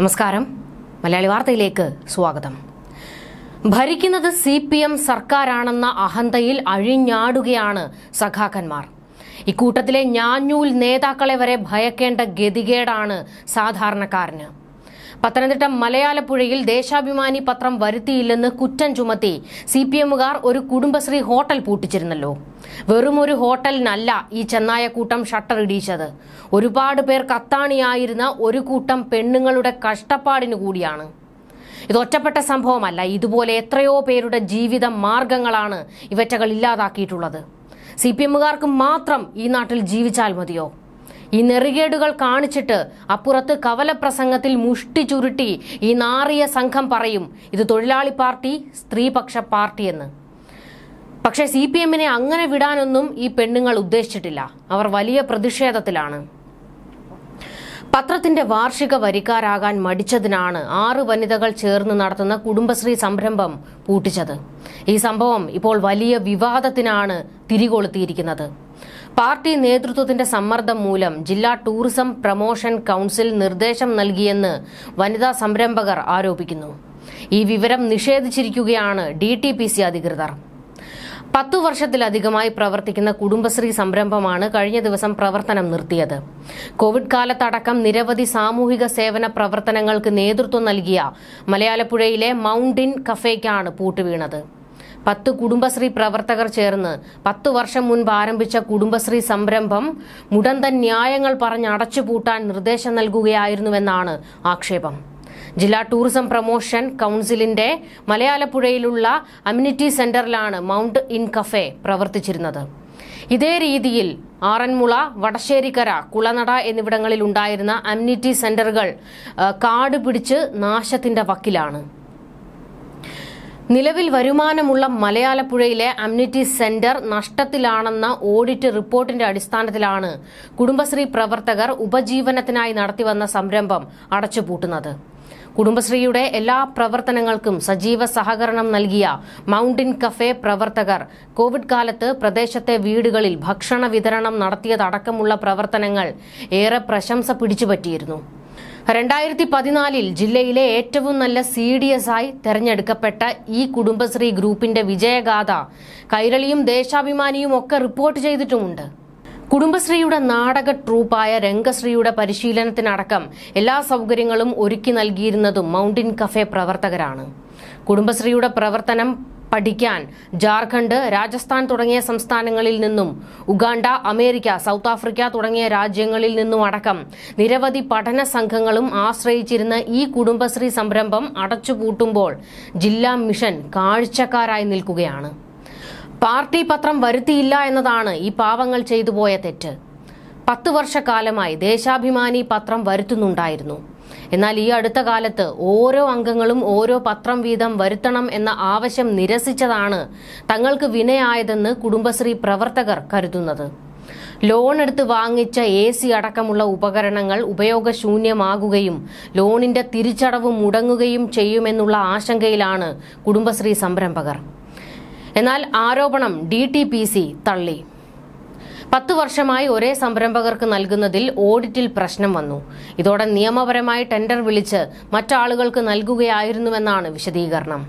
നമസ്കാരം മലയാളി വാർത്തയിലേക്ക് സ്വാഗതം ഭരിക്കുന്നത് സി പി എം സർക്കാരാണെന്ന അഹന്തയിൽ അഴിഞ്ഞാടുകയാണ് സഖാക്കന്മാർ ഇക്കൂട്ടത്തിലെ ഞാഞ്ഞൂൽ നേതാക്കളെ വരെ ഭയക്കേണ്ട ഗതികേടാണ് സാധാരണക്കാരന് പത്തനംതിട്ട മലയാളപ്പുഴയിൽ ദേശാഭിമാനി പത്രം വരുത്തിയില്ലെന്ന് കുറ്റം ചുമത്തി സി പി എമ്മുകാർ ഒരു കുടുംബശ്രീ ഹോട്ടൽ പൂട്ടിച്ചിരുന്നല്ലോ വെറുമൊരു ഹോട്ടലിനല്ല ഈ ചെന്നായ കൂട്ടം ഷട്ടർ ഇടിയിച്ചത് ഒരുപാട് പേർ കത്താണിയായിരുന്ന ഒരു കൂട്ടം പെണ്ണുങ്ങളുടെ കഷ്ടപ്പാടിനു കൂടിയാണ് ഇത് ഒറ്റപ്പെട്ട സംഭവമല്ല ഇതുപോലെ എത്രയോ പേരുടെ ജീവിത മാർഗങ്ങളാണ് ഇവറ്റകൾ ഇല്ലാതാക്കിയിട്ടുള്ളത് സി പി എമ്മുകാർക്ക് മാത്രം ഈ നാട്ടിൽ ജീവിച്ചാൽ മതിയോ ഈ നെറികേടുകൾ കാണിച്ചിട്ട് അപ്പുറത്ത് കവലപ്രസംഗത്തിൽ മുഷ്ടി ചുരുട്ടി ഈ നാറിയ സംഘം പറയും ഇത് തൊഴിലാളി പാർട്ടി സ്ത്രീപക്ഷ പാർട്ടി എന്ന് പക്ഷേ സി പി എമ്മിനെ അങ്ങനെ വിടാനൊന്നും ഈ പെണ്ണുങ്ങൾ ഉദ്ദേശിച്ചിട്ടില്ല അവർ വലിയ പ്രതിഷേധത്തിലാണ് പത്രത്തിന്റെ വാർഷിക വരിക്കാരാകാൻ മടിച്ചതിനാണ് ആറ് വനിതകൾ ചേർന്ന് നടത്തുന്ന കുടുംബശ്രീ സംരംഭം പൂട്ടിച്ചത് ഈ സംഭവം ഇപ്പോൾ വലിയ വിവാദത്തിനാണ് തിരികൊളുത്തിയിരിക്കുന്നത് പാർട്ടി നേതൃത്വത്തിന്റെ സമ്മർദ്ദം മൂലം ജില്ലാ ടൂറിസം പ്രമോഷൻ കൌൺസിൽ നിർദ്ദേശം നൽകിയെന്ന് വനിതാ സംരംഭകർ ആരോപിക്കുന്നു ഈ വിവരം നിഷേധിച്ചിരിക്കുകയാണ് ഡി ടി പി സി അധികൃതർ പത്തു വർഷത്തിലധികമായി പ്രവർത്തിക്കുന്ന കുടുംബശ്രീ സംരംഭമാണ് കഴിഞ്ഞ ദിവസം പ്രവർത്തനം നിർത്തിയത് കോവിഡ് കാലത്തടക്കം നിരവധി സാമൂഹിക സേവന പ്രവർത്തനങ്ങൾക്ക് നേതൃത്വം നൽകിയ മലയാളപ്പുഴയിലെ മൌണ്ടിൻ കഫേക്കാണ് പൂട്ടുവീണത് പത്ത് കുടുംബശ്രീ പ്രവർത്തകർ ചേർന്ന് പത്ത് വർഷം മുൻപ് ആരംഭിച്ച കുടുംബശ്രീ സംരംഭം മുടന്തൻ ന്യായങ്ങൾ പറഞ്ഞ് അടച്ചുപൂട്ടാൻ നിർദ്ദേശം നൽകുകയായിരുന്നുവെന്നാണ് ആക്ഷേപം ജില്ലാ ടൂറിസം പ്രൊമോഷൻ കൗൺസിലിന്റെ മലയാളപ്പുഴയിലുള്ള അമ്യൂണിറ്റി സെന്ററിലാണ് മൗണ്ട് ഇൻ കഫേ പ്രവർത്തിച്ചിരുന്നത് ഇതേ രീതിയിൽ ആറന്മുള വടശ്ശേരിക്കര കുളനട എന്നിവിടങ്ങളിൽ ഉണ്ടായിരുന്ന അമ്യൂണിറ്റി സെന്ററുകൾ കാട് പിടിച്ച് നാശത്തിന്റെ വക്കിലാണ് നിലവിൽ വരുമാനമുള്ള മലയാളപ്പുഴയിലെ അമ്യൂണിറ്റി സെന്റർ നഷ്ടത്തിലാണെന്ന ഓഡിറ്റ് റിപ്പോർട്ടിന്റെ അടിസ്ഥാനത്തിലാണ് കുടുംബശ്രീ പ്രവർത്തകർ ഉപജീവനത്തിനായി നടത്തിവന്ന സംരംഭം അടച്ചുപൂട്ടുന്നത് കുടുംബശ്രീയുടെ എല്ലാ പ്രവർത്തനങ്ങൾക്കും സജീവ സഹകരണം നൽകിയ മൗണ്ടൻ കഫേ പ്രവർത്തകർ കോവിഡ് കാലത്ത് പ്രദേശത്തെ വീടുകളിൽ ഭക്ഷണ വിതരണം നടത്തിയതടക്കമുള്ള പ്രവർത്തനങ്ങൾ ഏറെ പ്രശംസ പിടിച്ചുപറ്റിയിരുന്നു രണ്ടായിരത്തി പതിനാലിൽ ജില്ലയിലെ ഏറ്റവും നല്ല സി ഡി എസ് ആയി തെരഞ്ഞെടുക്കപ്പെട്ട ഈ കുടുംബശ്രീ ഗ്രൂപ്പിന്റെ വിജയഗാഥ കൈരളിയും ദേശാഭിമാനിയും ഒക്കെ റിപ്പോർട്ട് ചെയ്തിട്ടുമുണ്ട് കുടുംബശ്രീയുടെ നാടക ട്രൂപ്പായ രംഗശ്രീയുടെ പരിശീലനത്തിനടക്കം എല്ലാ സൗകര്യങ്ങളും ഒരുക്കി നൽകിയിരുന്നതും മൗണ്ടൻ കഫേ പ്രവർത്തകരാണ് കുടുംബശ്രീയുടെ പ്രവർത്തനം പഠിക്കാൻ ജാർഖണ്ഡ് രാജസ്ഥാൻ തുടങ്ങിയ സംസ്ഥാനങ്ങളിൽ നിന്നും ഉഗാണ്ട അമേരിക്ക സൗത്ത് ആഫ്രിക്ക തുടങ്ങിയ രാജ്യങ്ങളിൽ നിന്നും അടക്കം നിരവധി പഠന സംഘങ്ങളും ആശ്രയിച്ചിരുന്ന ഈ കുടുംബശ്രീ സംരംഭം അടച്ചുപൂട്ടുമ്പോൾ ജില്ലാ മിഷൻ കാഴ്ചക്കാരായി നിൽക്കുകയാണ് പാർട്ടി പത്രം വരുത്തിയില്ല എന്നതാണ് ഈ പാവങ്ങൾ ചെയ്തു പോയ തെറ്റ് പത്ത് വർഷക്കാലമായി ദേശാഭിമാനി പത്രം വരുത്തുന്നുണ്ടായിരുന്നു എന്നാൽ ഈ അടുത്ത കാലത്ത് ഓരോ അംഗങ്ങളും ഓരോ പത്രം വീതം വരുത്തണം എന്ന ആവശ്യം നിരസിച്ചതാണ് തങ്ങൾക്ക് വിനയായതെന്ന് കുടുംബശ്രീ പ്രവർത്തകർ കരുതുന്നത് ലോൺ എടുത്ത് വാങ്ങിച്ച എ സി അടക്കമുള്ള ഉപകരണങ്ങൾ ഉപയോഗശൂന്യമാകുകയും ലോണിന്റെ തിരിച്ചടവ് മുടങ്ങുകയും ചെയ്യുമെന്നുള്ള ആശങ്കയിലാണ് കുടുംബശ്രീ സംരംഭകർ എന്നാൽ ആരോപണം ഡി തള്ളി പത്തു വർഷമായി ഒരേ സംരംഭകർക്ക് നൽകുന്നതിൽ ഓഡിറ്റിൽ പ്രശ്നം വന്നു ഇതോടെ നിയമപരമായി ടെൻഡർ വിളിച്ച് മറ്റാളുകൾക്ക് നൽകുകയായിരുന്നുവെന്നാണ് വിശദീകരണം